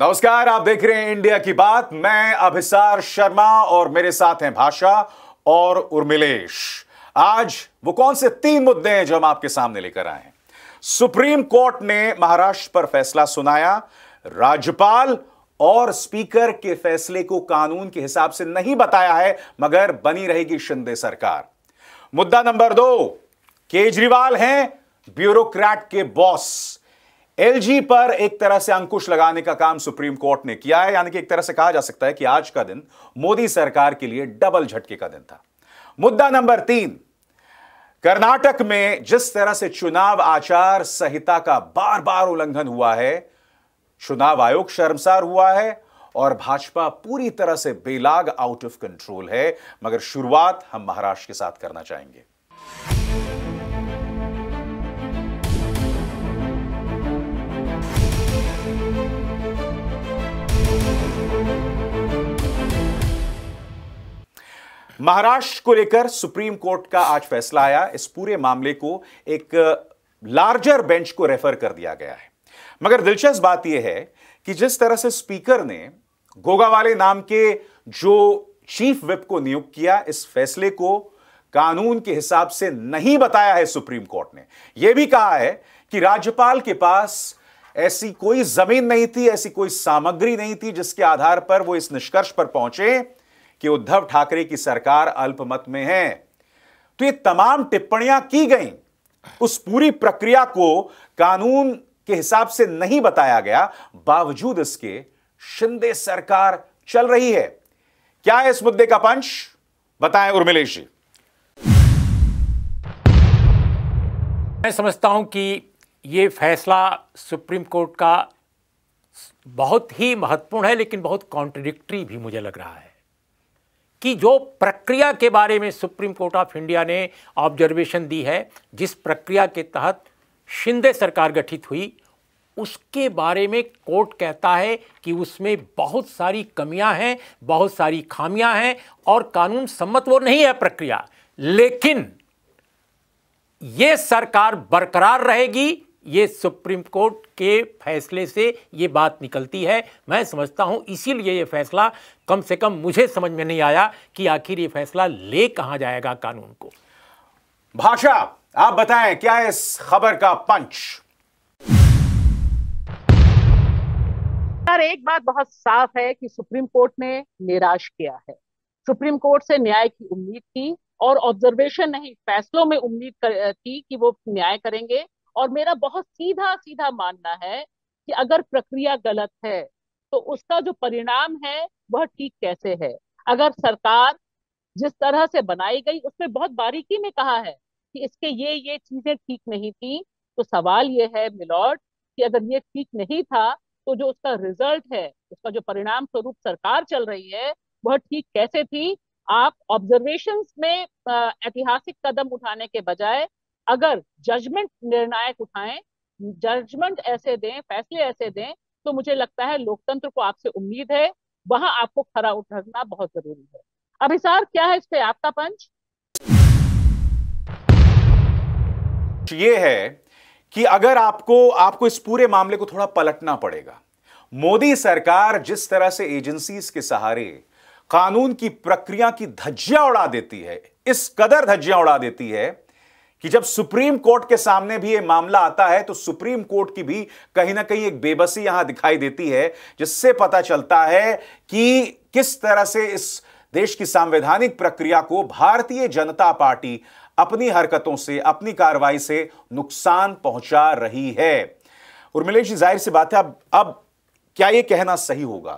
नमस्कार आप देख रहे हैं इंडिया की बात मैं अभिसार शर्मा और मेरे साथ हैं भाषा और उर्मिलेश आज वो कौन से तीन मुद्दे हैं जो हम आपके सामने लेकर आए हैं सुप्रीम कोर्ट ने महाराष्ट्र पर फैसला सुनाया राज्यपाल और स्पीकर के फैसले को कानून के हिसाब से नहीं बताया है मगर बनी रहेगी शिंदे सरकार मुद्दा नंबर दो केजरीवाल हैं ब्यूरोक्रैट के बॉस एलजी पर एक तरह से अंकुश लगाने का काम सुप्रीम कोर्ट ने किया है यानी कि एक तरह से कहा जा सकता है कि आज का दिन मोदी सरकार के लिए डबल झटके का दिन था मुद्दा नंबर तीन कर्नाटक में जिस तरह से चुनाव आचार संहिता का बार बार उल्लंघन हुआ है चुनाव आयोग शर्मसार हुआ है और भाजपा पूरी तरह से बेलाग आउट ऑफ कंट्रोल है मगर शुरुआत हम महाराष्ट्र के साथ करना चाहेंगे महाराष्ट्र को लेकर सुप्रीम कोर्ट का आज फैसला आया इस पूरे मामले को एक लार्जर बेंच को रेफर कर दिया गया है मगर दिलचस्प बात यह है कि जिस तरह से स्पीकर ने गोगावाले नाम के जो चीफ विप को नियुक्त किया इस फैसले को कानून के हिसाब से नहीं बताया है सुप्रीम कोर्ट ने यह भी कहा है कि राज्यपाल के पास ऐसी कोई जमीन नहीं थी ऐसी कोई सामग्री नहीं थी जिसके आधार पर वो इस निष्कर्ष पर पहुंचे कि उद्धव ठाकरे की सरकार अल्पमत में है तो ये तमाम टिप्पणियां की गई उस पूरी प्रक्रिया को कानून के हिसाब से नहीं बताया गया बावजूद इसके शिंदे सरकार चल रही है क्या है इस मुद्दे का पंच बताएं उर्मिलेश जी मैं समझता हूं कि यह फैसला सुप्रीम कोर्ट का बहुत ही महत्वपूर्ण है लेकिन बहुत कॉन्ट्रडिक्टरी भी मुझे लग रहा है कि जो प्रक्रिया के बारे में सुप्रीम कोर्ट ऑफ इंडिया ने ऑब्जर्वेशन दी है जिस प्रक्रिया के तहत शिंदे सरकार गठित हुई उसके बारे में कोर्ट कहता है कि उसमें बहुत सारी कमियां हैं बहुत सारी खामियां हैं और कानून सम्मत वो नहीं है प्रक्रिया लेकिन ये सरकार बरकरार रहेगी ये सुप्रीम कोर्ट के फैसले से ये बात निकलती है मैं समझता हूँ इसीलिए ये फैसला कम से कम मुझे समझ में नहीं आया कि आखिर ये फैसला ले कहाँ जाएगा कानून को भाषा आप बताएं क्या इस खबर का पंच यार एक बात बहुत साफ है कि सुप्रीम कोर्ट ने निराश किया है सुप्रीम कोर्ट से न्याय की उम्मीद थी और ऑब्जर्वेशन नहीं फैसलों में उम्मीद थी कि वो न्याय करेंगे और मेरा बहुत सीधा सीधा मानना है कि अगर प्रक्रिया गलत है तो उसका जो परिणाम है वह ठीक कैसे है अगर सरकार जिस तरह से बनाई गई उसमें बहुत बारीकी में कहा है कि इसके ये ये चीजें ठीक नहीं थी तो सवाल ये है मिलोट कि अगर ये ठीक नहीं था तो जो उसका रिजल्ट है उसका जो परिणाम स्वरूप सरकार चल रही है वह ठीक कैसे थी आप ऑब्जर्वेशन में ऐतिहासिक कदम उठाने के बजाय अगर जजमेंट निर्णायक उठाएं जजमेंट ऐसे दें फैसले ऐसे दें तो मुझे लगता है लोकतंत्र को आपसे उम्मीद है वहां आपको खरा उठना बहुत जरूरी है अभिसार क्या है इस पे आपका पंच ये है कि अगर आपको आपको इस पूरे मामले को थोड़ा पलटना पड़ेगा मोदी सरकार जिस तरह से एजेंसीज के सहारे कानून की प्रक्रिया की धज्जियां उड़ा देती है इस कदर धज्जियां उड़ा देती है कि जब सुप्रीम कोर्ट के सामने भी ये मामला आता है तो सुप्रीम कोर्ट की भी कहीं ना कहीं एक बेबसी यहां दिखाई देती है जिससे पता चलता है कि किस तरह से इस देश की संवैधानिक प्रक्रिया को भारतीय जनता पार्टी अपनी हरकतों से अपनी कार्रवाई से नुकसान पहुंचा रही है उर्मिलेश जी जाहिर सी बात है अब अब क्या यह कहना सही होगा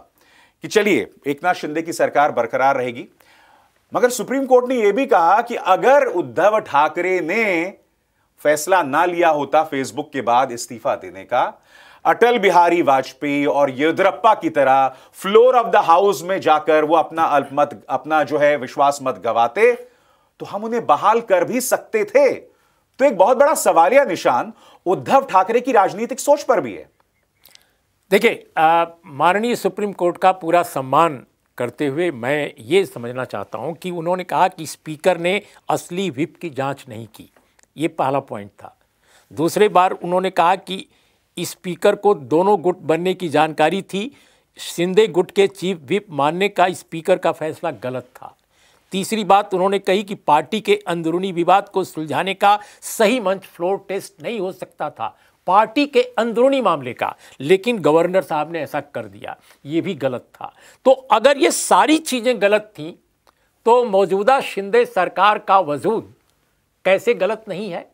कि चलिए एक नाथ शिंदे की सरकार बरकरार रहेगी मगर सुप्रीम कोर्ट ने यह भी कहा कि अगर उद्धव ठाकरे ने फैसला ना लिया होता फेसबुक के बाद इस्तीफा देने का अटल बिहारी वाजपेयी और येदुरप्पा की तरह फ्लोर ऑफ द हाउस में जाकर वो अपना अल्पमत अपना जो है विश्वास मत गवाते तो हम उन्हें बहाल कर भी सकते थे तो एक बहुत बड़ा सवालिया निशान उद्धव ठाकरे की राजनीतिक सोच पर भी है देखिए माननीय सुप्रीम कोर्ट का पूरा सम्मान करते हुए मैं ये समझना चाहता हूँ कि उन्होंने कहा कि स्पीकर ने असली विप की जांच नहीं की ये पहला पॉइंट था दूसरे बार उन्होंने कहा कि स्पीकर को दोनों गुट बनने की जानकारी थी शिंदे गुट के चीफ विप मानने का स्पीकर का फैसला गलत था तीसरी बात उन्होंने कही कि पार्टी के अंदरूनी विवाद को सुलझाने का सही मंच फ्लोर टेस्ट नहीं हो सकता था पार्टी के अंदरूनी मामले का लेकिन गवर्नर साहब ने ऐसा कर दिया ये भी गलत था तो अगर ये सारी चीज़ें गलत थीं तो मौजूदा शिंदे सरकार का वजूद कैसे गलत नहीं है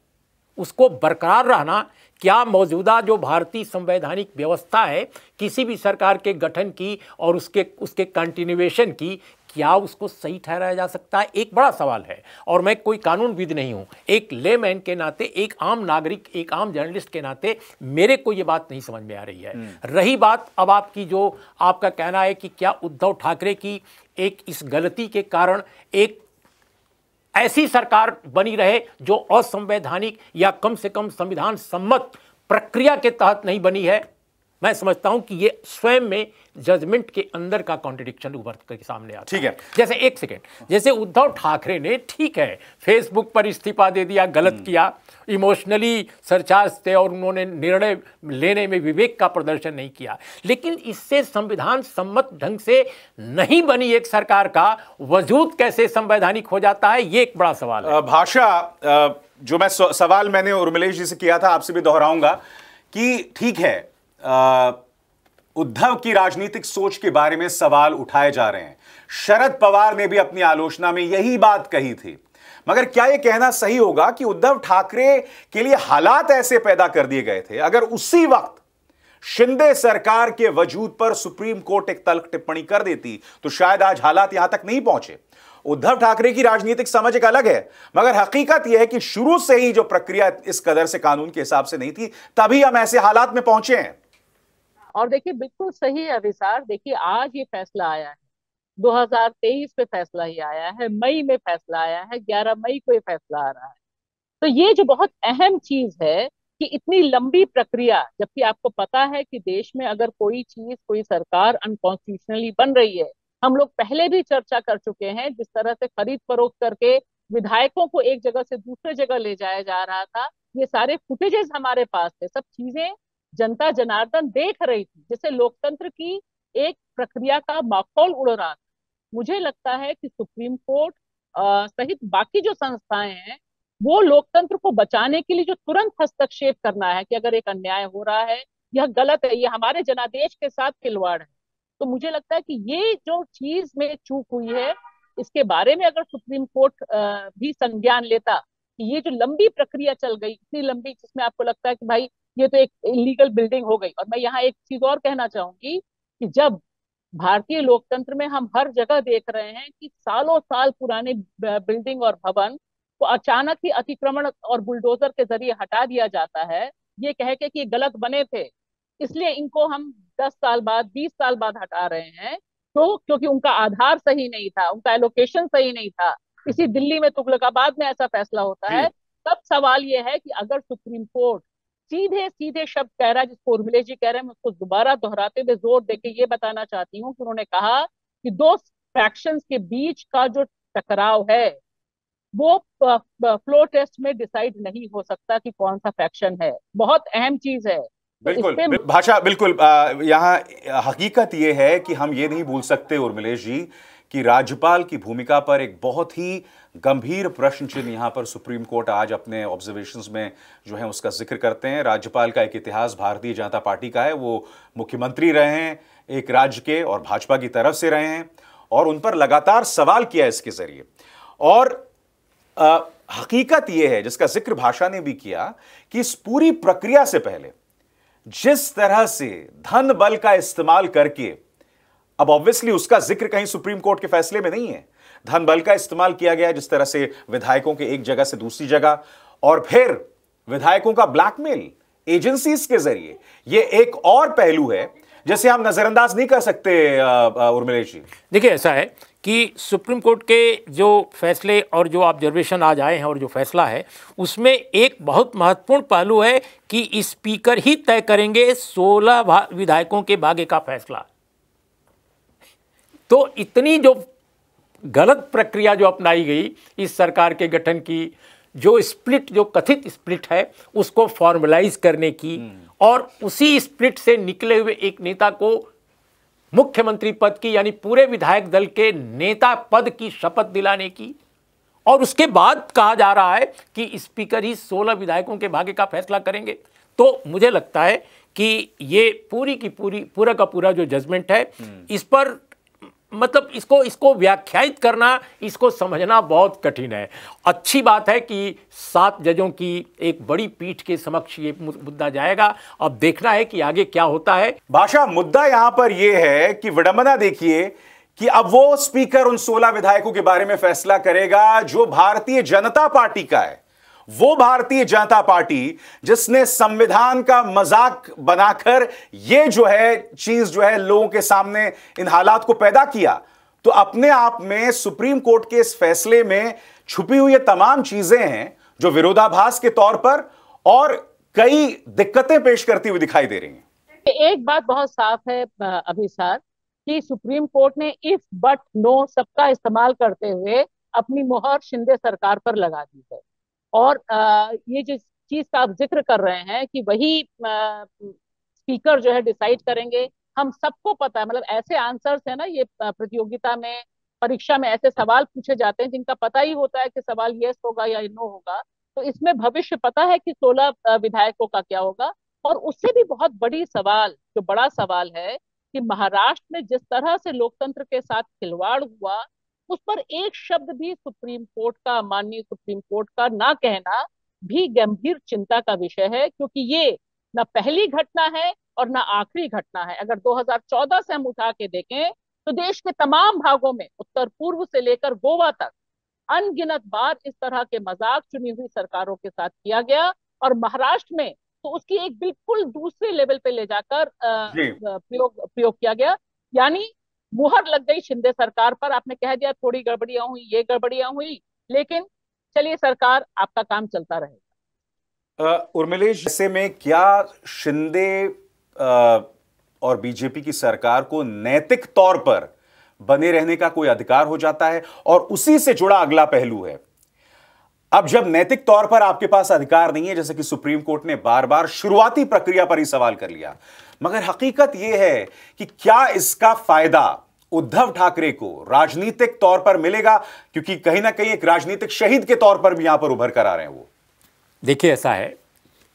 उसको बरकरार रहना क्या मौजूदा जो भारतीय संवैधानिक व्यवस्था है किसी भी सरकार के गठन की और उसके उसके कंटिन्यूएशन की क्या उसको सही ठहराया जा सकता है एक बड़ा सवाल है और मैं कोई कानूनविद नहीं हूं एक लेमैन के नाते एक आम नागरिक एक आम जर्नलिस्ट के नाते मेरे को ये बात नहीं समझ में आ रही है हम्म। रही बात अब आपकी जो आपका कहना है कि क्या उद्धव ठाकरे की एक इस गलती के कारण एक ऐसी सरकार बनी रहे जो असंवैधानिक या कम से कम संविधान सम्मत प्रक्रिया के तहत नहीं बनी है मैं समझता हूं कि ये स्वयं में जजमेंट के अंदर का कॉन्ट्रडिक्शन उभर के सामने आता ठीक है जैसे एक सेकेंड जैसे उद्धव ठाकरे ने ठीक है फेसबुक पर इस्तीफा दे दिया गलत हम्म। किया इमोशनली सरचार्ज थे और उन्होंने निर्णय लेने में विवेक का प्रदर्शन नहीं किया लेकिन इससे संविधान सम्मत ढंग से नहीं बनी एक सरकार का वजूद कैसे संवैधानिक हो जाता है ये एक बड़ा सवाल है भाषा जो मैं सवाल मैंने उर्मिलेश जी से किया था आपसे भी दोहराऊंगा कि ठीक है उद्धव की राजनीतिक सोच के बारे में सवाल उठाए जा रहे हैं शरद पवार ने भी अपनी आलोचना में यही बात कही थी मगर क्या यह कहना सही होगा कि उद्धव ठाकरे के लिए हालात ऐसे पैदा कर दिए गए थे अगर उसी वक्त शिंदे सरकार के वजूद पर सुप्रीम कोर्ट एक तल्ख टिप्पणी कर देती तो शायद आज हालात यहां तक नहीं पहुंचे उद्धव ठाकरे की राजनीतिक समझ एक अलग है मगर हकीकत यह है कि शुरू से ही जो प्रक्रिया इस कदर से कानून के हिसाब से नहीं थी तभी हम ऐसे हालात में पहुंचे हैं और देखिए बिल्कुल सही है अभिसार देखिए आज ये फैसला आया है 2023 में फैसला ही आया है मई में फैसला आया है 11 मई को ये फैसला आ रहा है तो ये जो बहुत अहम चीज है कि इतनी लंबी प्रक्रिया जबकि आपको पता है कि देश में अगर कोई चीज कोई सरकार अनकॉन्स्टिट्यूशनली बन रही है हम लोग पहले भी चर्चा कर चुके हैं जिस तरह से खरीद फरोख करके विधायकों को एक जगह से दूसरे जगह ले जाया जा रहा था ये सारे फुटेजेस हमारे पास थे सब चीजें जनता जनार्दन देख रही थी जिसे लोकतंत्र की एक प्रक्रिया का माहौल उड़ रहा था मुझे लगता है कि सुप्रीम कोर्ट सहित बाकी जो संस्थाएं हैं वो लोकतंत्र को बचाने के लिए जो तुरंत हस्तक्षेप करना है कि अगर एक अन्याय हो रहा है यह गलत है यह हमारे जनादेश के साथ खिलवाड़ है तो मुझे लगता है कि ये जो चीज में चूक हुई है इसके बारे में अगर सुप्रीम कोर्ट भी संज्ञान लेता कि ये जो लंबी प्रक्रिया चल गई इतनी लंबी जिसमें आपको लगता है कि भाई ये तो एक इलीगल बिल्डिंग हो गई और मैं यहाँ एक चीज और कहना चाहूंगी कि जब भारतीय लोकतंत्र में हम हर जगह देख रहे हैं कि सालों साल पुराने बिल्डिंग और भवन को अचानक ही अतिक्रमण और बुलडोजर के जरिए हटा दिया जाता है ये कह के कि गलत बने थे इसलिए इनको हम 10 साल बाद 20 साल बाद हटा रहे हैं तो क्योंकि उनका आधार सही नहीं था उनका एलोकेशन सही नहीं था इसी दिल्ली में तुगलकाबाद में ऐसा फैसला होता है तब सवाल यह है कि अगर सुप्रीम कोर्ट सीधे सीधे शब्द कह रहा है जिस फॉर्मूले जी कह रहे हैं मैं उसको दोबारा दोहराते हुए जोर देके ये बताना चाहती हूँ कि उन्होंने कहा कि दो फ्रैक्शंस के बीच का जो टकराव है वो फ्लो टेस्ट में डिसाइड नहीं हो सकता कि कौन सा फ्रैक्शन है बहुत अहम चीज है तो बिल्कुल भाषा बिल्कुल यहाँ हकीकत ये है कि हम ये नहीं भूल सकते उर्मिलेश जी कि राज्यपाल की भूमिका पर एक बहुत ही गंभीर प्रश्न चिन्ह यहाँ पर सुप्रीम कोर्ट आज अपने ऑब्जर्वेशन में जो है उसका जिक्र करते हैं राज्यपाल का एक इतिहास भारतीय जनता पार्टी का है वो मुख्यमंत्री रहे हैं एक राज्य के और भाजपा की तरफ से रहे हैं और उन पर लगातार सवाल किया इसके जरिए और आ, हकीकत यह है जिसका जिक्र भाषा ने भी किया कि इस पूरी प्रक्रिया से पहले जिस तरह से धन बल का इस्तेमाल करके अब ऑब्वियसली उसका जिक्र कहीं सुप्रीम कोर्ट के फैसले में नहीं है धन बल का इस्तेमाल किया गया जिस तरह से विधायकों के एक जगह से दूसरी जगह और फिर विधायकों का ब्लैकमेल एजेंसीज के जरिए यह एक और पहलू है जैसे आप नजरअंदाज नहीं कर सकते उर्मिलेश जी देखिए ऐसा है कि सुप्रीम कोर्ट के जो फैसले और जो ऑब्जर्वेशन आज आए हैं और जो फैसला है उसमें एक बहुत महत्वपूर्ण पहलू है कि स्पीकर ही तय करेंगे 16 विधायकों के भाग्य का फैसला तो इतनी जो गलत प्रक्रिया जो अपनाई गई इस सरकार के गठन की जो स्प्लिट जो कथित स्प्लिट है उसको फॉर्मलाइज करने की हम्म। और उसी स्प्लिट से निकले हुए एक नेता को मुख्यमंत्री पद की यानी पूरे विधायक दल के नेता पद की शपथ दिलाने की और उसके बाद कहा जा रहा है कि स्पीकर ही 16 विधायकों के भाग्य का फैसला करेंगे तो मुझे लगता है कि ये पूरी की पूरी पूरा का पूरा जो जजमेंट है हम्म। इस पर मतलब इसको इसको व्याख्यायित करना इसको समझना बहुत कठिन है अच्छी बात है कि सात जजों की एक बड़ी पीठ के समक्ष ये मुद्दा जाएगा अब देखना है कि आगे क्या होता है भाषा मुद्दा यहां पर यह है कि विडंबना देखिए कि अब वो स्पीकर उन सोलह विधायकों के बारे में फैसला करेगा जो भारतीय जनता पार्टी का है वो भारतीय जनता पार्टी जिसने संविधान का मजाक बनाकर ये जो है चीज जो है लोगों के सामने इन हालात को पैदा किया तो अपने आप में सुप्रीम कोर्ट के इस फैसले में छुपी हुई तमाम चीजें हैं जो विरोधाभास के तौर पर और कई दिक्कतें पेश करती हुई दिखाई दे रही हैं एक बात बहुत साफ है अभी सर कि सुप्रीम कोर्ट ने इफ बट नो सबका इस्तेमाल करते हुए अपनी मोहर शिंदे सरकार पर लगा दी है और ये जो चीज का आप जिक्र कर रहे हैं कि वही स्पीकर जो है डिसाइड करेंगे हम सबको पता है मतलब ऐसे आंसर्स है ना ये प्रतियोगिता में परीक्षा में ऐसे सवाल पूछे जाते हैं जिनका पता ही होता है कि सवाल यस होगा या नो होगा तो इसमें भविष्य पता है कि सोलह विधायकों का क्या होगा और उससे भी बहुत बड़ी सवाल जो बड़ा सवाल है कि महाराष्ट्र में जिस तरह से लोकतंत्र के साथ खिलवाड़ हुआ उस पर एक शब्द भी सुप्रीम कोर्ट का माननीय सुप्रीम कोर्ट का ना कहना भी गंभीर चिंता का विषय है क्योंकि ये ना पहली घटना है और ना आखिरी घटना है अगर 2014 से हम उठा के देखें तो देश के तमाम भागों में उत्तर पूर्व से लेकर गोवा तक अनगिनत बार इस तरह के मजाक चुनी हुई सरकारों के साथ किया गया और महाराष्ट्र में तो उसकी एक बिल्कुल दूसरे लेवल पे ले जाकर प्रयोग प्रयोग किया गया यानी मुहर लग गई शिंदे सरकार पर आपने कह दिया थोड़ी गड़बड़ियां हुई ये गड़बड़ियां हुई लेकिन चलिए सरकार आपका काम चलता रहेगा उर्मिलेश जैसे में क्या शिंदे और बीजेपी की सरकार को नैतिक तौर पर बने रहने का कोई अधिकार हो जाता है और उसी से जुड़ा अगला पहलू है अब जब नैतिक तौर पर आपके पास अधिकार नहीं है जैसे कि सुप्रीम कोर्ट ने बार बार शुरुआती प्रक्रिया पर ही सवाल कर लिया मगर हकीकत यह है कि क्या इसका फायदा उद्धव ठाकरे को राजनीतिक तौर पर मिलेगा क्योंकि कहीं ना कहीं एक राजनीतिक शहीद के तौर पर भी यहां पर उभर कर आ रहे हैं वो देखिए ऐसा है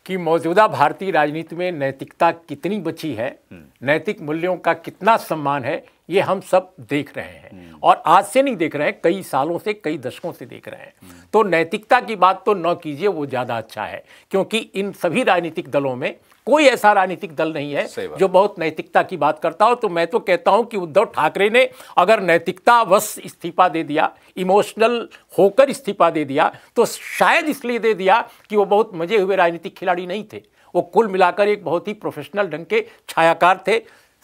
कि मौजूदा भारतीय राजनीति में नैतिकता कितनी बची है हम्म। नैतिक मूल्यों का कितना सम्मान है ये हम सब देख रहे हैं और आज से नहीं देख रहे हैं कई सालों से कई दशकों से देख रहे हैं तो नैतिकता की बात तो न कीजिए वो ज़्यादा अच्छा है क्योंकि इन सभी राजनीतिक दलों में कोई ऐसा राजनीतिक दल नहीं है जो बहुत नैतिकता की बात करता हो तो मैं तो कहता हूं कि उद्धव ठाकरे ने अगर नैतिकता वश इस्तीफा दे दिया इमोशनल होकर इस्तीफा दे दिया तो शायद इसलिए दे दिया कि वो बहुत मजे हुए राजनीतिक खिलाड़ी नहीं थे वो कुल मिलाकर एक बहुत ही प्रोफेशनल ढंग के छायाकार थे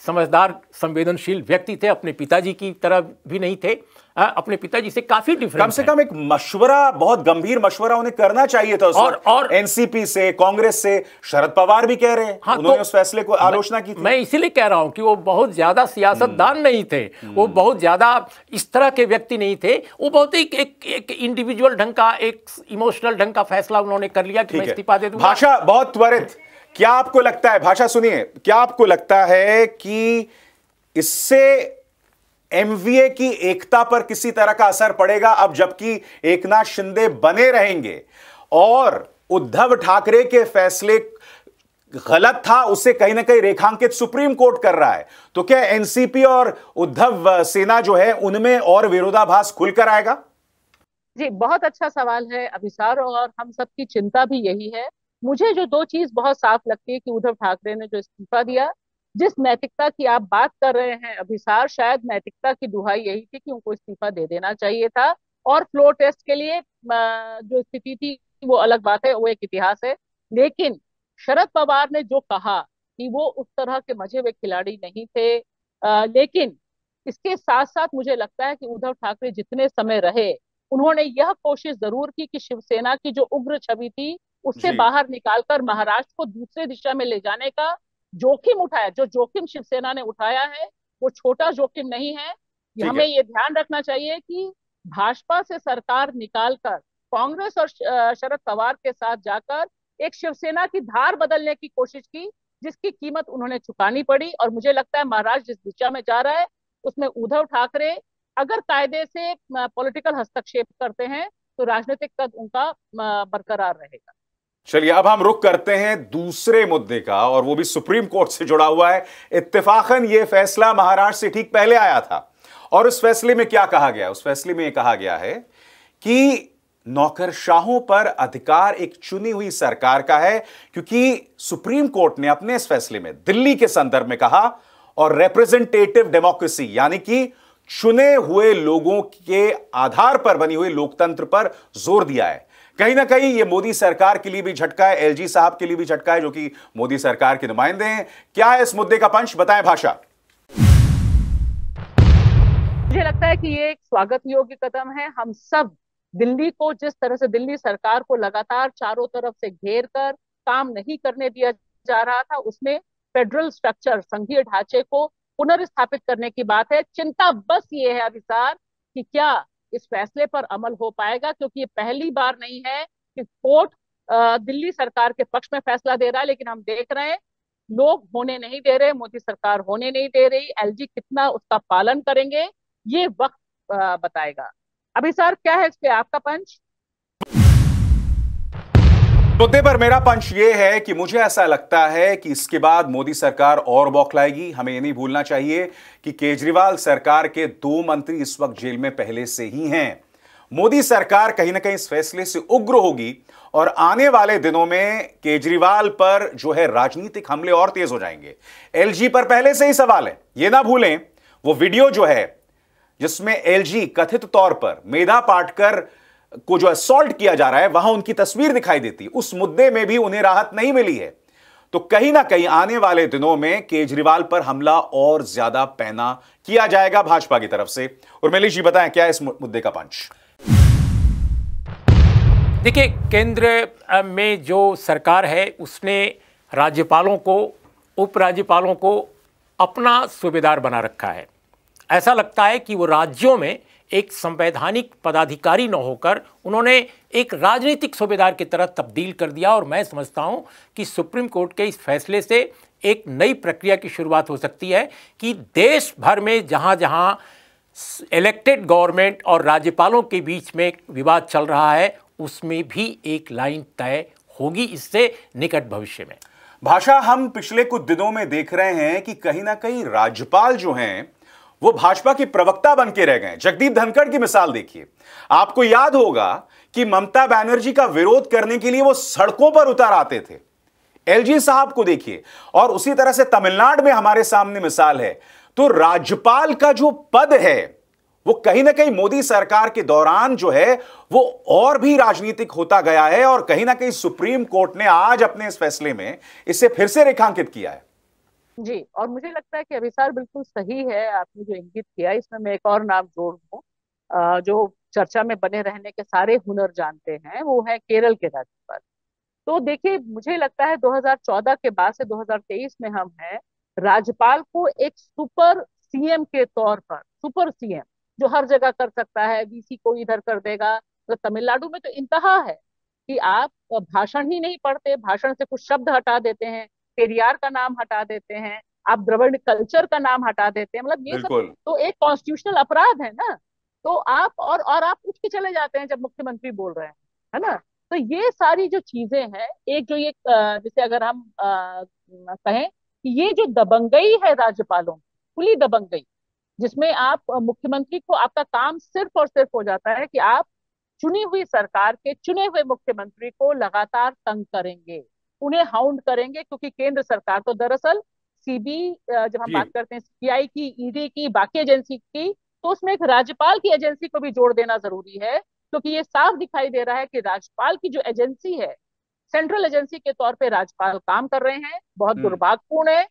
समझदार संवेदनशील व्यक्ति थे अपने पिताजी की तरह भी नहीं थे आ, अपने पिताजी से काफी डिफरेंट कम से कम एक मशवरा बहुत गंभीर मशवरा उन्हें करना चाहिए था और और एनसीपी से कांग्रेस से शरद पवार भी कह रहे हैं हाँ, उन्होंने तो, उस फैसले को आलोचना की थी। मैं इसीलिए कह रहा हूं कि वो बहुत ज्यादा सियासतदान हम्म। नहीं थे वो हम्म। बहुत ज्यादा इस तरह के व्यक्ति नहीं थे वो बहुत ही एक, इंडिविजुअल ढंग का एक इमोशनल ढंग का फैसला उन्होंने कर लिया कि मैं इस्तीफा दे दूं भाषा बहुत त्वरित क्या आपको लगता है भाषा सुनिए क्या आपको लगता है कि इससे एमवीए की एकता पर किसी तरह का असर पड़ेगा अब जबकि एकनाथ शिंदे बने रहेंगे और उद्धव ठाकरे के फैसले गलत था उसे कहीं ना कहीं रेखांकित सुप्रीम कोर्ट कर रहा है तो क्या एनसीपी और उद्धव सेना जो है उनमें और विरोधाभास खुलकर आएगा जी बहुत अच्छा सवाल है अभिसार और हम सबकी चिंता भी यही है मुझे जो दो चीज बहुत साफ लगती है कि उद्धव ठाकरे ने जो इस्तीफा दिया जिस नैतिकता की आप बात कर रहे हैं अभिसार शायद नैतिकता की दुहाई यही थी कि उनको इस्तीफा दे देना चाहिए था और फ्लोर टेस्ट के लिए जो स्थिति थी वो अलग बात है वो एक इतिहास है लेकिन शरद पवार ने जो कहा कि वो उस तरह के मजे हुए खिलाड़ी नहीं थे आ, लेकिन इसके साथ साथ मुझे लगता है कि उद्धव ठाकरे जितने समय रहे उन्होंने यह कोशिश जरूर की कि शिवसेना की जो उग्र छवि थी उससे बाहर निकालकर महाराष्ट्र को दूसरे दिशा में ले जाने का जोखिम उठाया जो जोखिम शिवसेना ने उठाया है वो छोटा जोखिम नहीं है हमें ये ध्यान रखना चाहिए कि भाजपा से सरकार निकालकर कांग्रेस और शरद पवार के साथ जाकर एक शिवसेना की धार बदलने की कोशिश की जिसकी कीमत उन्होंने चुकानी पड़ी और मुझे लगता है महाराष्ट्र जिस दिशा में जा रहा है उसमें उद्धव ठाकरे अगर कायदे से पॉलिटिकल हस्तक्षेप करते हैं तो राजनीतिक कद उनका बरकरार रहेगा चलिए अब हम रुख करते हैं दूसरे मुद्दे का और वो भी सुप्रीम कोर्ट से जुड़ा हुआ है इत्तेफाकन ये फैसला महाराष्ट्र से ठीक पहले आया था और उस फैसले में क्या कहा गया उस फैसले में यह कहा गया है कि नौकरशाहों पर अधिकार एक चुनी हुई सरकार का है क्योंकि सुप्रीम कोर्ट ने अपने इस फैसले में दिल्ली के संदर्भ में कहा और रिप्रेजेंटेटिव डेमोक्रेसी यानी कि चुने हुए लोगों के आधार पर बनी हुई लोकतंत्र पर जोर दिया है कहीं ना कहीं ये मोदी सरकार के लिए भी झटका है एलजी साहब के लिए भी झटका है जो कि मोदी सरकार के नुमाइंदे हैं क्या है इस मुद्दे का पंच बताएं भाषा मुझे लगता है कि ये एक स्वागत योग्य कदम है हम सब दिल्ली को जिस तरह से दिल्ली सरकार को लगातार चारों तरफ से घेर कर काम नहीं करने दिया जा रहा था उसमें फेडरल स्ट्रक्चर संघीय ढांचे को पुनर्स्थापित करने की बात है चिंता बस ये है अभिसार कि क्या इस फैसले पर अमल हो पाएगा क्योंकि ये पहली बार नहीं है कि कोर्ट दिल्ली सरकार के पक्ष में फैसला दे रहा है लेकिन हम देख रहे हैं लोग होने नहीं दे रहे मोदी सरकार होने नहीं दे रही एलजी कितना उसका पालन करेंगे ये वक्त बताएगा अभी सर क्या है इस पे आपका पंच मुद्दे पर मेरा पंच ये है कि मुझे ऐसा लगता है कि इसके बाद मोदी सरकार और बौखलाएगी हमें ये नहीं भूलना चाहिए कि केजरीवाल सरकार के दो मंत्री इस वक्त जेल में पहले से ही हैं मोदी सरकार कहीं ना कहीं इस फैसले से उग्र होगी और आने वाले दिनों में केजरीवाल पर जो है राजनीतिक हमले और तेज हो जाएंगे एलजी पर पहले से ही सवाल है यह ना भूलें वो वीडियो जो है जिसमें एलजी कथित तौर पर मेधा पाटकर को जो असॉल्ट किया जा रहा है वहां उनकी तस्वीर दिखाई देती उस मुद्दे में भी उन्हें राहत नहीं मिली है तो कहीं ना कहीं आने वाले दिनों में केजरीवाल पर हमला और ज्यादा पैना किया जाएगा भाजपा की तरफ से उर्मिली जी बताएं क्या इस मुद्दे का पंच देखिए केंद्र में जो सरकार है उसने राज्यपालों को उपराज्यपालों को अपना सूबेदार बना रखा है ऐसा लगता है कि वो राज्यों में एक संवैधानिक पदाधिकारी न होकर उन्होंने एक राजनीतिक सूबेदार की तरह तब्दील कर दिया और मैं समझता हूं कि सुप्रीम कोर्ट के इस फैसले से एक नई प्रक्रिया की शुरुआत हो सकती है कि देश भर में जहां जहां इलेक्टेड गवर्नमेंट और राज्यपालों के बीच में विवाद चल रहा है उसमें भी एक लाइन तय होगी इससे निकट भविष्य में भाषा हम पिछले कुछ दिनों में देख रहे हैं कि कहीं ना कहीं राज्यपाल जो हैं वो भाजपा के प्रवक्ता बन के रह गए जगदीप धनखड़ की मिसाल देखिए आपको याद होगा कि ममता बैनर्जी का विरोध करने के लिए वो सड़कों पर उतर आते थे एलजी साहब को देखिए और उसी तरह से तमिलनाडु में हमारे सामने मिसाल है तो राज्यपाल का जो पद है वो कहीं ना कहीं मोदी सरकार के दौरान जो है वो और भी राजनीतिक होता गया है और कहीं ना कहीं सुप्रीम कोर्ट ने आज अपने इस फैसले में इसे फिर से रेखांकित किया है जी और मुझे लगता है कि अभिसार बिल्कुल सही है आपने जो इंगित किया इसमें मैं एक और नाम जोड़ हूँ जो चर्चा में बने रहने के सारे हुनर जानते हैं वो है केरल के राज्यपाल तो देखिए मुझे लगता है 2014 के बाद से 2023 में हम हैं राज्यपाल को एक सुपर सीएम के तौर पर सुपर सीएम जो हर जगह कर सकता है बीसी को इधर कर देगा तो तमिलनाडु में तो इंतहा है कि आप भाषण ही नहीं पढ़ते भाषण से कुछ शब्द हटा देते हैं पेरियार का नाम हटा देते हैं आप द्रविड़ कल्चर का नाम हटा देते हैं मतलब ये सब तो एक कॉन्स्टिट्यूशनल अपराध है ना तो आप और और आप उठ के चले जाते हैं जब मुख्यमंत्री बोल रहे हैं है ना तो ये सारी जो चीजें हैं एक जो ये जैसे अगर हम आ, कहें कि ये जो दबंगई है राज्यपालों खुली दबंगई जिसमें आप मुख्यमंत्री को आपका काम सिर्फ और सिर्फ हो जाता है कि आप चुनी हुई सरकार के चुने हुए मुख्यमंत्री को लगातार तंग करेंगे उन्हें हाउंड करेंगे क्योंकि केंद्र सरकार तो दरअसल सीबी जब हम बात करते हैं सीबीआई की ईडी e की बाकी एजेंसी की तो उसमें एक राज्यपाल की एजेंसी को भी जोड़ देना जरूरी है क्योंकि ये साफ दिखाई दे रहा है कि राज्यपाल की जो एजेंसी है सेंट्रल एजेंसी के तौर पे राज्यपाल काम कर रहे हैं बहुत हम्म। दुर्भाग्यपूर्ण है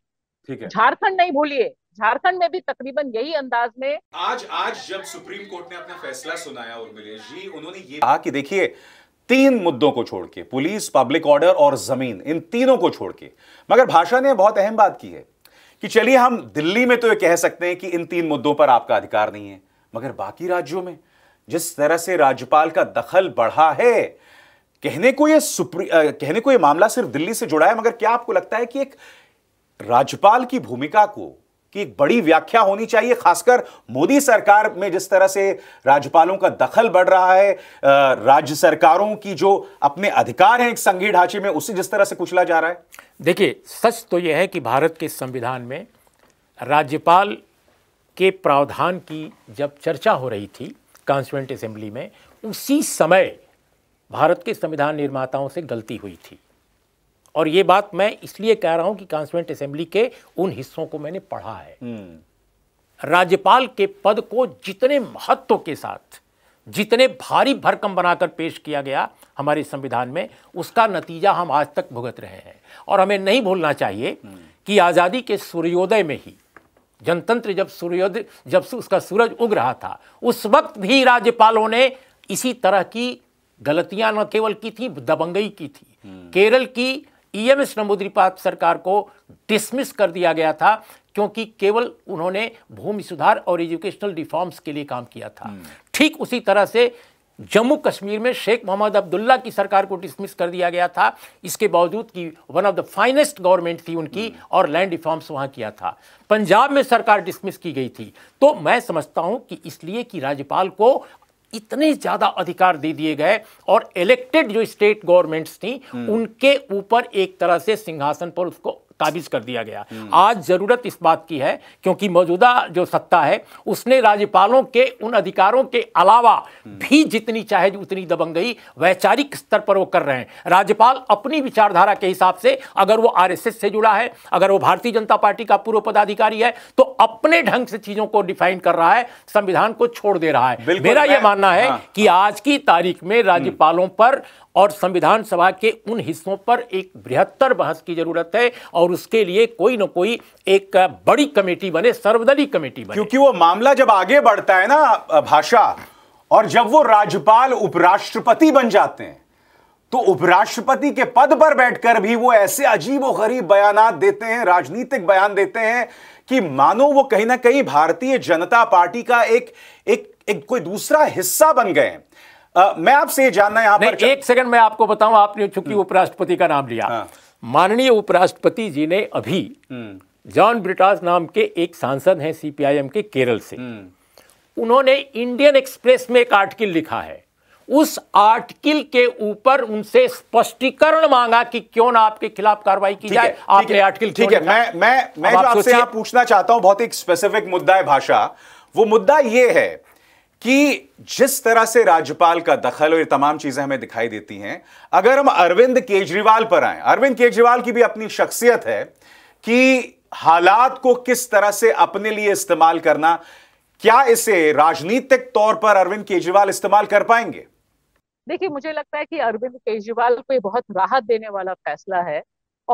झारखंड नहीं भूलिए झारखंड में भी तकरीबन यही अंदाज में आज आज जब सुप्रीम कोर्ट ने अपना फैसला सुनाया उर्मिलेश जी उन्होंने ये कहा कि देखिए तीन मुद्दों को छोड़ के पुलिस पब्लिक ऑर्डर और जमीन इन तीनों को छोड़ के मगर भाषा ने बहुत अहम बात की है कि चलिए हम दिल्ली में तो ये कह सकते हैं कि इन तीन मुद्दों पर आपका अधिकार नहीं है मगर बाकी राज्यों में जिस तरह से राज्यपाल का दखल बढ़ा है कहने को ये सुप्री आ, कहने को ये मामला सिर्फ दिल्ली से जुड़ा है मगर क्या आपको लगता है कि एक राज्यपाल की भूमिका को की एक बड़ी व्याख्या होनी चाहिए खासकर मोदी सरकार में जिस तरह से राज्यपालों का दखल बढ़ रहा है राज्य सरकारों की जो अपने अधिकार हैं एक संघीय ढांचे में उससे जिस तरह से कुचला जा रहा है देखिए सच तो यह है कि भारत के संविधान में राज्यपाल के प्रावधान की जब चर्चा हो रही थी कॉन्स्टिट्यूंट असेंबली में उसी समय भारत के संविधान निर्माताओं से गलती हुई थी और ये बात मैं इसलिए कह रहा हूं कि कॉन्स्टिट्यूंट असेंबली के उन हिस्सों को मैंने पढ़ा है हम्म। राज्यपाल के पद को जितने महत्व के साथ जितने भारी भरकम बनाकर पेश किया गया हमारे संविधान में उसका नतीजा हम आज तक भुगत रहे हैं और हमें नहीं भूलना चाहिए हम्म। कि आज़ादी के सूर्योदय में ही जनतंत्र जब सूर्योदय जब उसका सूरज उग रहा था उस वक्त भी राज्यपालों ने इसी तरह की गलतियां न केवल की थी दबंगई की थी हम्म। केरल की ईएमएस नंबूदिरीपाद सरकार को डिसमिस कर दिया गया था क्योंकि केवल उन्होंने भूमि सुधार और एजुकेशनल रिफॉर्म्स के लिए काम किया था हम्म। ठीक उसी तरह से जम्मू कश्मीर में शेख मोहम्मद अब्दुल्ला की सरकार को डिसमिस कर दिया गया था इसके बावजूद कि one of the finest government थी उनकी हम्म। और लैंड रिफॉर्म्स वहां किया था पंजाब में सरकार डिसमिस की गई थी तो मैं समझता हूं कि इसलिए कि राज्यपाल को इतने ज़्यादा अधिकार दे दिए गए और इलेक्टेड जो स्टेट गवर्नमेंट्स थी हम्म। उनके ऊपर एक तरह से सिंहासन पर उसको काबिज कर दिया गया आज जरूरत इस बात की है क्योंकि मौजूदा जो सत्ता है उसने राज्यपालों के उन अधिकारों के अलावा भी जितनी चाहे उतनी दबंगई वैचारिक स्तर पर वो कर रहे हैं राज्यपाल अपनी विचारधारा के हिसाब से अगर वो आरएसएस से जुड़ा है अगर वो भारतीय जनता पार्टी का पूर्व पदाधिकारी है तो अपने ढंग से चीजों को डिफाइन कर रहा है संविधान को छोड़ दे रहा है मेरा यह मानना है हाँ। कि आज की तारीख में राज्यपालों पर और संविधान सभा के उन हिस्सों पर एक बृहत्तर बहस की जरूरत है और और उसके लिए कोई ना कोई एक बड़ी कमेटी बने सर्वदलीय कमेटी बने क्योंकि वो मामला जब आगे बढ़ता है ना भाषा और जब वो राज्यपाल उपराष्ट्रपति बन जाते हैं तो उपराष्ट्रपति के पद पर बैठकर भी वो ऐसे अजीब और गरीब बयान देते हैं राजनीतिक बयान देते हैं कि मानो वो कहीं ना कहीं भारतीय जनता पार्टी का एक एक, एक कोई दूसरा हिस्सा बन गए मैं आपसे जानना यहां पर एक सेकंड मैं आपको बताऊं आपने चूंकि हम्म। उपराष्ट्रपति का नाम लिया हाँ। माननीय उपराष्ट्रपति जी ने अभी हम्म। जॉन ब्रिटास नाम के एक सांसद हैं सीपीआईएम के केरल से हम्म। उन्होंने इंडियन एक्सप्रेस में एक आर्टिकल लिखा है उस आर्टिकल के ऊपर उनसे स्पष्टीकरण मांगा कि क्यों ना आपके खिलाफ कार्रवाई की जाए आपने आर्टिकल ठीक है मैं मैं मैं जो आपसे यहां पूछना चाहता हूं बहुत ही स्पेसिफिक मुद्दा है भाषा वो मुद्दा ये है कि जिस तरह से राज्यपाल का दखल और ये तमाम चीजें हमें दिखाई देती हैं अगर हम अरविंद केजरीवाल पर आए अरविंद केजरीवाल की भी अपनी शख्सियत है कि हालात को किस तरह से अपने लिए इस्तेमाल करना क्या इसे राजनीतिक तौर पर अरविंद केजरीवाल इस्तेमाल कर पाएंगे देखिए मुझे लगता है कि अरविंद केजरीवाल को बहुत राहत देने वाला फैसला है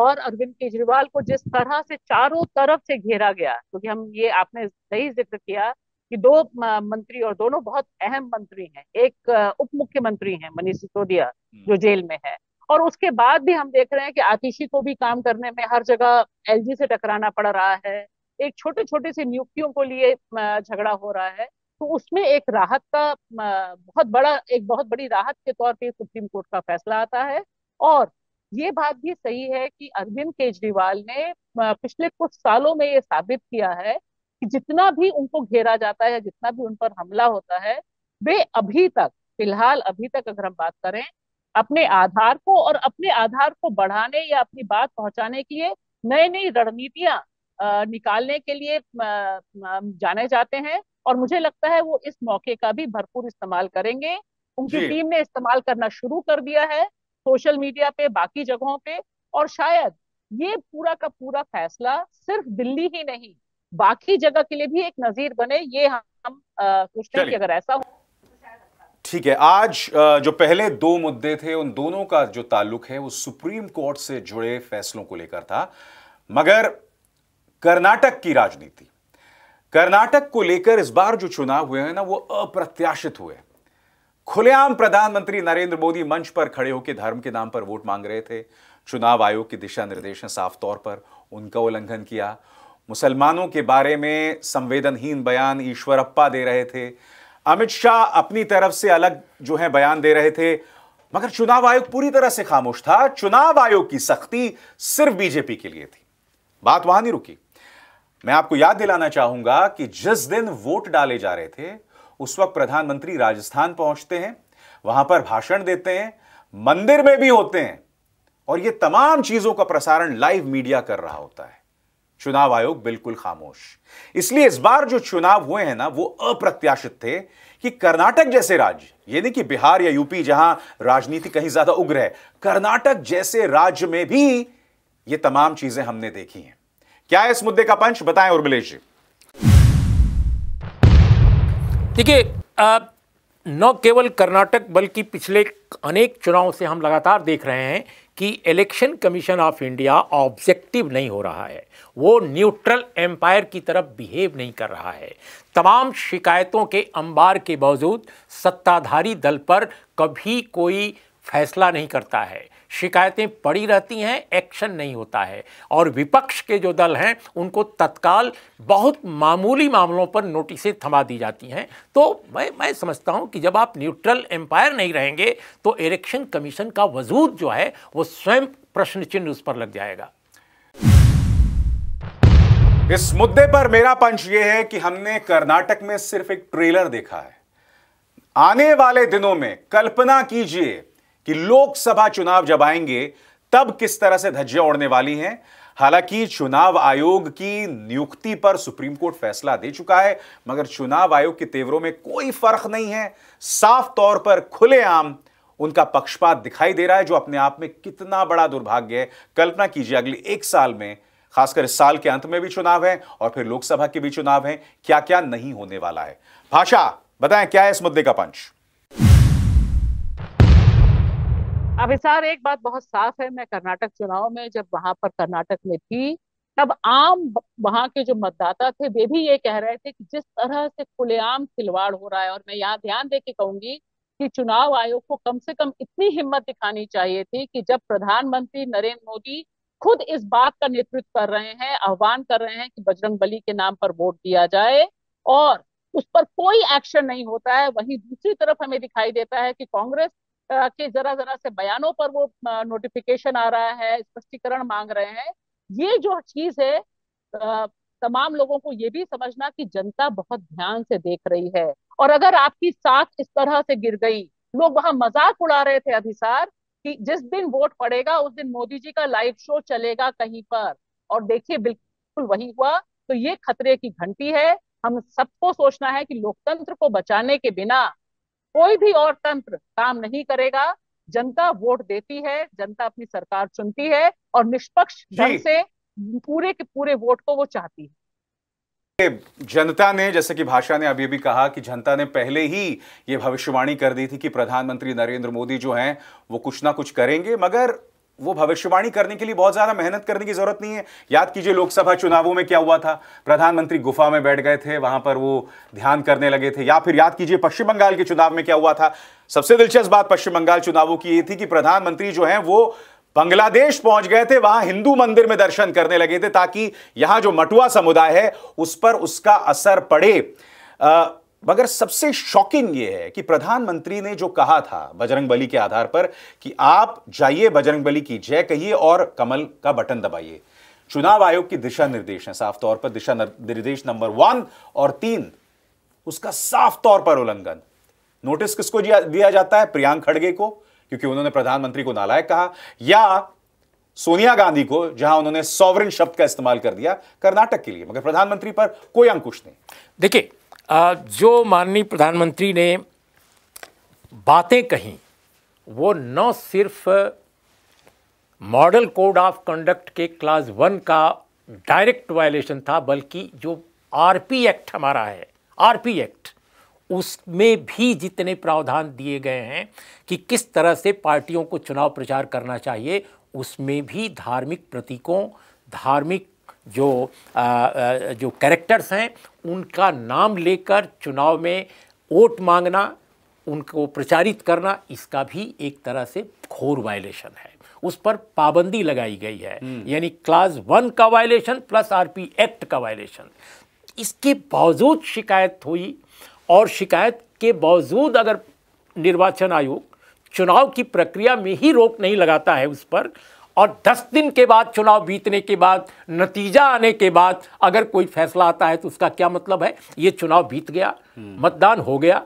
और अरविंद केजरीवाल को जिस तरह से चारों तरफ से घेरा गया क्योंकि तो हम ये आपने सही जिक्र किया कि दो मंत्री और दोनों बहुत अहम मंत्री हैं एक उप मुख्यमंत्री हैं मनीष सिसोदिया हम्म। जो जेल में है और उसके बाद भी हम देख रहे हैं कि आतिशी को भी काम करने में हर जगह एलजी से टकराना पड़ रहा है एक छोटे छोटे से नियुक्तियों को लिए झगड़ा हो रहा है तो उसमें एक राहत का बहुत बड़ा एक बहुत बड़ी राहत के तौर पे सुप्रीम कोर्ट का फैसला आता है और ये बात भी सही है कि अरविंद केजरीवाल ने पिछले कुछ सालों में ये साबित किया है कि जितना भी उनको घेरा जाता है या जितना भी उन पर हमला होता है वे अभी तक फिलहाल अभी तक अगर हम बात करें अपने आधार को और अपने आधार को बढ़ाने या अपनी बात पहुंचाने के लिए नई नई रणनीतियां निकालने के लिए जाने जाते हैं और मुझे लगता है वो इस मौके का भी भरपूर इस्तेमाल करेंगे उनकी टीम ने इस्तेमाल करना शुरू कर दिया है सोशल मीडिया पे बाकी जगहों पे और शायद ये पूरा का पूरा फैसला सिर्फ दिल्ली ही नहीं बाकी जगह के लिए भी एक नजीर बने ये हम पूछते हैं कि अगर ऐसा हो ठीक है आज जो पहले दो मुद्दे थे उन दोनों का जो ताल्लुक है वो सुप्रीम कोर्ट से जुड़े फैसलों को लेकर था मगर कर्नाटक की राजनीति कर्नाटक को लेकर इस बार जो चुनाव हुए हैं ना वो अप्रत्याशित हुए खुलेआम प्रधानमंत्री नरेंद्र मोदी मंच पर खड़े होकर धर्म के नाम पर वोट मांग रहे थे चुनाव आयोग के दिशा निर्देश साफ तौर पर उनका उल्लंघन किया मुसलमानों के बारे में संवेदनहीन बयान ईश्वरप्पा दे रहे थे अमित शाह अपनी तरफ से अलग जो है बयान दे रहे थे मगर चुनाव आयोग पूरी तरह से खामोश था चुनाव आयोग की सख्ती सिर्फ बीजेपी के लिए थी बात वहां नहीं रुकी मैं आपको याद दिलाना चाहूंगा कि जिस दिन वोट डाले जा रहे थे उस वक्त प्रधानमंत्री राजस्थान पहुंचते हैं वहां पर भाषण देते हैं मंदिर में भी होते हैं और ये तमाम चीजों का प्रसारण लाइव मीडिया कर रहा होता है चुनाव आयोग बिल्कुल खामोश इसलिए इस बार जो चुनाव हुए हैं ना वो अप्रत्याशित थे कि कर्नाटक जैसे राज्य यानी कि बिहार या यूपी जहां राजनीति कहीं ज्यादा उग्र है कर्नाटक जैसे राज्य में भी ये तमाम चीजें हमने देखी हैं क्या है इस मुद्दे का पंच बताएं उर्मिलेश जी देखिए न केवल कर्नाटक बल्कि पिछले अनेक चुनाव से हम लगातार देख रहे हैं कि election commission of India objective नहीं हो रहा है वो न्यूट्रल एम्पायर की तरफ बिहेव नहीं कर रहा है तमाम शिकायतों के अंबार के बावजूद सत्ताधारी दल पर कभी कोई फैसला नहीं करता है शिकायतें पड़ी रहती हैं एक्शन नहीं होता है और विपक्ष के जो दल हैं उनको तत्काल बहुत मामूली मामलों पर नोटिसें थमा दी जाती हैं तो मैं मैं समझता हूं कि जब आप न्यूट्रल एम्पायर नहीं रहेंगे तो इलेक्शन कमीशन का वजूद जो है वो स्वयं प्रश्न चिन्ह उस पर लग जाएगा इस मुद्दे पर मेरा पंच यह है कि हमने कर्नाटक में सिर्फ एक ट्रेलर देखा है आने वाले दिनों में कल्पना कीजिए कि लोकसभा चुनाव जब आएंगे तब किस तरह से धज्जियां उड़ने वाली हैं हालांकि चुनाव आयोग की नियुक्ति पर सुप्रीम कोर्ट फैसला दे चुका है मगर चुनाव आयोग के तेवरों में कोई फर्क नहीं है साफ तौर पर खुलेआम उनका पक्षपात दिखाई दे रहा है जो अपने आप में कितना बड़ा दुर्भाग्य है कल्पना कीजिए अगले एक साल में खासकर इस साल के अंत में भी चुनाव है और फिर लोकसभा के भी चुनाव है क्या क्या नहीं होने वाला है भाषा बताएं क्या है इस मुद्दे का पंच अभिसार एक बात बहुत साफ है मैं कर्नाटक चुनाव में जब वहां पर कर्नाटक में थी तब आम वहां के जो मतदाता थे वे भी ये कह रहे थे कि जिस तरह से खुलेआम खिलवाड़ हो रहा है और मैं यहाँ ध्यान दे के कहूंगी कि चुनाव आयोग को कम से कम इतनी हिम्मत दिखानी चाहिए थी कि जब प्रधानमंत्री नरेंद्र मोदी खुद इस बात का नेतृत्व कर रहे हैं आह्वान कर रहे हैं कि बजरंग बली के नाम पर वोट दिया जाए और उस पर कोई एक्शन नहीं होता है वहीं दूसरी तरफ हमें दिखाई देता है कि कांग्रेस के जरा जरा से बयानों पर वो नोटिफिकेशन आ रहा है स्पष्टीकरण मांग रहे हैं ये जो चीज है तमाम लोगों को ये भी समझना कि जनता बहुत ध्यान से देख रही है और अगर आपकी साख इस तरह से गिर गई लोग वहां मजाक उड़ा रहे थे अधिसार कि जिस दिन वोट पड़ेगा उस दिन मोदी जी का लाइव शो चलेगा कहीं पर और देखिए बिल्कुल वही हुआ तो ये खतरे की घंटी है हम सबको सोचना है कि लोकतंत्र को बचाने के बिना कोई भी और तंत्र काम नहीं करेगा जनता वोट देती है जनता अपनी सरकार चुनती है और निष्पक्ष ढंग से पूरे के पूरे वोट को वो चाहती है जनता ने जैसे कि भाषा ने अभी भी कहा कि जनता ने पहले ही ये भविष्यवाणी कर दी थी कि प्रधानमंत्री नरेंद्र मोदी जो हैं वो कुछ ना कुछ करेंगे मगर वो भविष्यवाणी करने के लिए बहुत ज़्यादा मेहनत करने की ज़रूरत नहीं है याद कीजिए लोकसभा चुनावों में क्या हुआ था प्रधानमंत्री गुफा में बैठ गए थे वहां पर वो ध्यान करने लगे थे या फिर याद कीजिए पश्चिम बंगाल के चुनाव में क्या हुआ था सबसे दिलचस्प बात पश्चिम बंगाल चुनावों की ये थी कि प्रधानमंत्री जो है वो बांग्लादेश पहुंच गए थे वहां हिंदू मंदिर में दर्शन करने लगे थे ताकि यहां जो मटुआ समुदाय है उस पर उसका असर पड़े मगर सबसे शॉकिंग ये है कि प्रधानमंत्री ने जो कहा था बजरंग बली के आधार पर कि आप जाइए बजरंग बली की जय कहिए और कमल का बटन दबाइए चुनाव आयोग की दिशा निर्देश है साफ तौर पर दिशा निर्देश नंबर वन और तीन उसका साफ तौर पर उल्लंघन नोटिस किसको दिया जाता है प्रियांक खड़गे को क्योंकि उन्होंने प्रधानमंत्री को नालायक कहा या सोनिया गांधी को जहां उन्होंने सॉवरिन शब्द का इस्तेमाल कर दिया कर्नाटक के लिए मगर प्रधानमंत्री पर कोई अंकुश नहीं देखिए जो माननीय प्रधानमंत्री ने बातें कहीं वो न सिर्फ मॉडल कोड ऑफ कंडक्ट के क्लास वन का डायरेक्ट वायलेशन था बल्कि जो आरपी एक्ट हमारा है आरपी एक्ट उसमें भी जितने प्रावधान दिए गए हैं कि किस तरह से पार्टियों को चुनाव प्रचार करना चाहिए उसमें भी धार्मिक प्रतीकों धार्मिक जो आ, जो कैरेक्टर्स हैं उनका नाम लेकर चुनाव में वोट मांगना उनको प्रचारित करना इसका भी एक तरह से घोर वायलेशन है उस पर पाबंदी लगाई गई है हम्म। यानी क्लास वन का वायलेशन प्लस आरपी एक्ट का वायलेशन इसके बावजूद शिकायत हुई और शिकायत के बावजूद अगर निर्वाचन आयोग चुनाव की प्रक्रिया में ही रोक नहीं लगाता है उस पर और 10 दिन के बाद चुनाव बीतने के बाद नतीजा आने के बाद अगर कोई फैसला आता है तो उसका क्या मतलब है ये चुनाव बीत गया हम्म। मतदान हो गया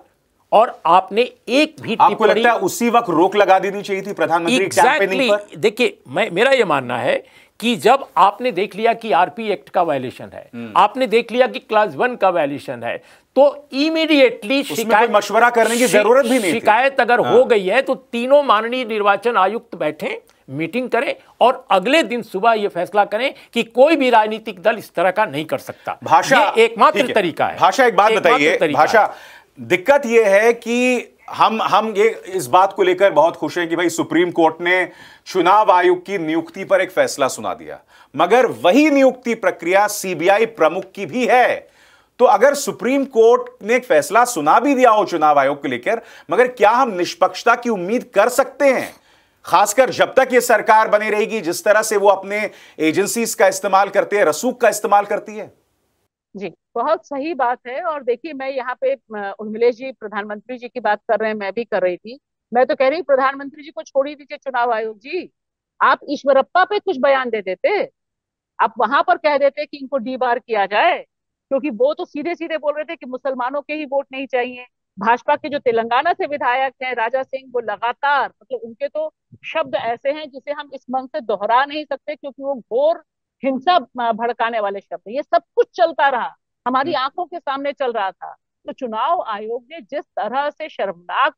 और आपने एक भी आपको लगता है उसी वक्त रोक लगा देनी चाहिए थी प्रधानमंत्री exactly, पर देखिए मैं मेरा यह मानना है कि जब आपने देख लिया कि आरपी एक्ट का वायलेशन है हम्म। आपने देख लिया कि क्लास वन का वायलेशन है तो इमीडिएटली शिकायत मशवरा करने की जरूरत भी नहीं शिकायत अगर हाँ। हो गई है तो तीनों माननीय निर्वाचन आयुक्त बैठे मीटिंग करें और अगले दिन सुबह यह फैसला करें कि कोई भी राजनीतिक दल इस तरह का नहीं कर सकता भाषा एकमात्र तरीका है भाषा एक बात बताइए भाषा दिक्कत यह है कि हम हम ये इस बात को लेकर बहुत खुश हैं कि भाई सुप्रीम कोर्ट ने चुनाव आयोग की नियुक्ति पर एक फैसला सुना दिया मगर वही नियुक्ति प्रक्रिया सीबीआई प्रमुख की भी है तो अगर सुप्रीम कोर्ट ने एक फैसला सुना भी दिया हो चुनाव आयोग को लेकर मगर क्या हम निष्पक्षता की उम्मीद कर सकते हैं खासकर जब तक ये सरकार बनी रहेगी जिस तरह से वो अपने एजेंसीज का इस्तेमाल करते हैं रसूख का इस्तेमाल करती है जी बहुत सही बात है और देखिए मैं यहाँ पे उर्मिलेश जी प्रधानमंत्री जी की बात कर रहे हैं मैं भी कर रही थी मैं तो कह रही प्रधानमंत्री जी को छोड़ ही दीजिए चुनाव आयोग जी आप ईश्वरप्पा पे कुछ बयान दे देते आप वहां पर कह देते कि इनको डी बार किया जाए क्योंकि वो तो सीधे सीधे बोल रहे थे कि मुसलमानों के ही वोट नहीं चाहिए भाजपा के जो तेलंगाना से विधायक हैं राजा सिंह वो लगातार मतलब उनके तो शब्द ऐसे हैं जिसे हम इस मंच से दोहरा नहीं सकते क्योंकि वो घोर हिंसा भड़काने वाले शब्द ये सब कुछ चलता रहा हमारी हम्म। आंखों के सामने चल रहा था तो चुनाव आयोग ने जिस तरह से शर्मनाक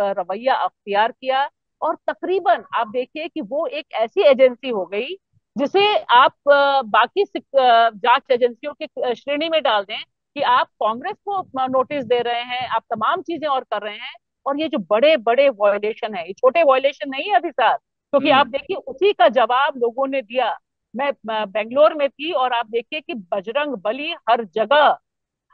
रवैया अख्तियार किया और तकरीबन आप देखिए कि वो एक ऐसी एजेंसी हो गई जिसे आप बाकी जांच एजेंसियों की श्रेणी में डाल दें कि आप कांग्रेस को नोटिस दे रहे हैं आप तमाम चीजें और कर रहे हैं और ये जो बड़े बड़े वॉयलेशन है ये छोटे वॉयलेशन नहीं है अभी साहब क्योंकि हम्म। आप देखिए उसी का जवाब लोगों ने दिया मैं बेंगलोर में थी और आप देखिए कि बजरंग बली हर जगह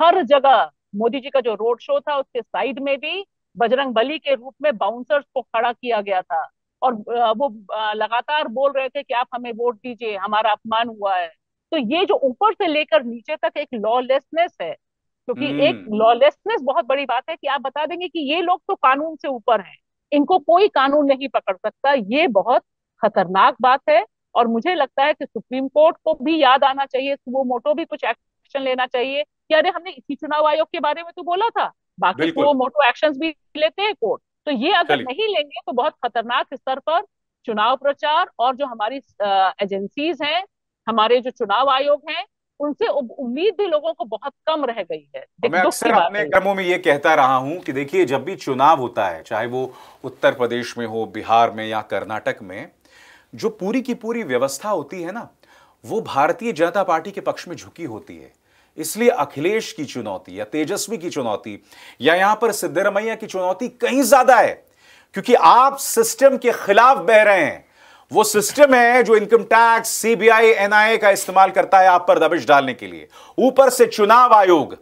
हर जगह मोदी जी का जो रोड शो था उसके साइड में भी बजरंग बली के रूप में बाउंसर्स को खड़ा किया गया था और वो लगातार बोल रहे थे कि आप हमें वोट दीजिए हमारा अपमान हुआ है तो ये जो ऊपर से लेकर नीचे तक एक लॉलेसनेस है क्योंकि तो एक लॉलेसनेस बहुत बड़ी बात है कि आप बता देंगे कि ये लोग तो कानून से ऊपर हैं इनको कोई कानून नहीं पकड़ सकता ये बहुत खतरनाक बात है और मुझे लगता है कि सुप्रीम कोर्ट को भी याद आना चाहिए वो मोटो भी कुछ एक्शन लेना चाहिए कि अरे हमने इसी चुनाव आयोग के बारे में तो बोला था बाकी वो मोटो एक्शन भी लेते हैं कोर्ट तो ये अगर नहीं लेंगे तो बहुत खतरनाक स्तर पर चुनाव प्रचार और जो हमारी एजेंसीज हैं हमारे जो चुनाव आयोग हैं उनसे उम्मीद भी लोगों को बहुत कम रह गई है मैं अक्सर अपने क्रमों में ये कहता रहा हूं कि देखिए जब भी चुनाव होता है चाहे वो उत्तर प्रदेश में हो बिहार में या कर्नाटक में जो पूरी की पूरी व्यवस्था होती है ना वो भारतीय जनता पार्टी के पक्ष में झुकी होती है इसलिए अखिलेश की चुनौती या तेजस्वी की चुनौती या यहां पर सिद्धरमैया की चुनौती कहीं ज्यादा है क्योंकि आप सिस्टम के खिलाफ बह रहे हैं वो सिस्टम है जो इनकम टैक्स सीबीआई एनआईए का इस्तेमाल करता है आप पर दबिश डालने के लिए ऊपर से चुनाव आयोग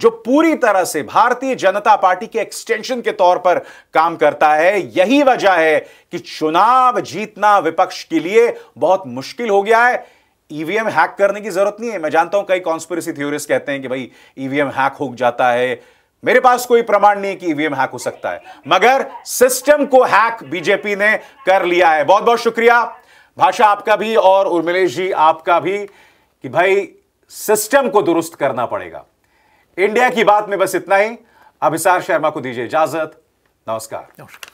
जो पूरी तरह से भारतीय जनता पार्टी के एक्सटेंशन के तौर पर काम करता है यही वजह है कि चुनाव जीतना विपक्ष के लिए बहुत मुश्किल हो गया है ईवीएम e हैक करने की जरूरत नहीं है मैं जानता हूं कई कॉन्स्पिरसी थ्योरिस्ट कहते हैं कि भाई ईवीएम e हैक हो जाता है मेरे पास कोई प्रमाण नहीं कि ईवीएम हैक हो सकता है मगर सिस्टम को हैक बीजेपी ने कर लिया है बहुत बहुत शुक्रिया भाषा आपका भी और उर्मिलेश जी आपका भी कि भाई सिस्टम को दुरुस्त करना पड़ेगा इंडिया की बात में बस इतना ही अभिसार शर्मा को दीजिए इजाजत नमस्कार नमस्कार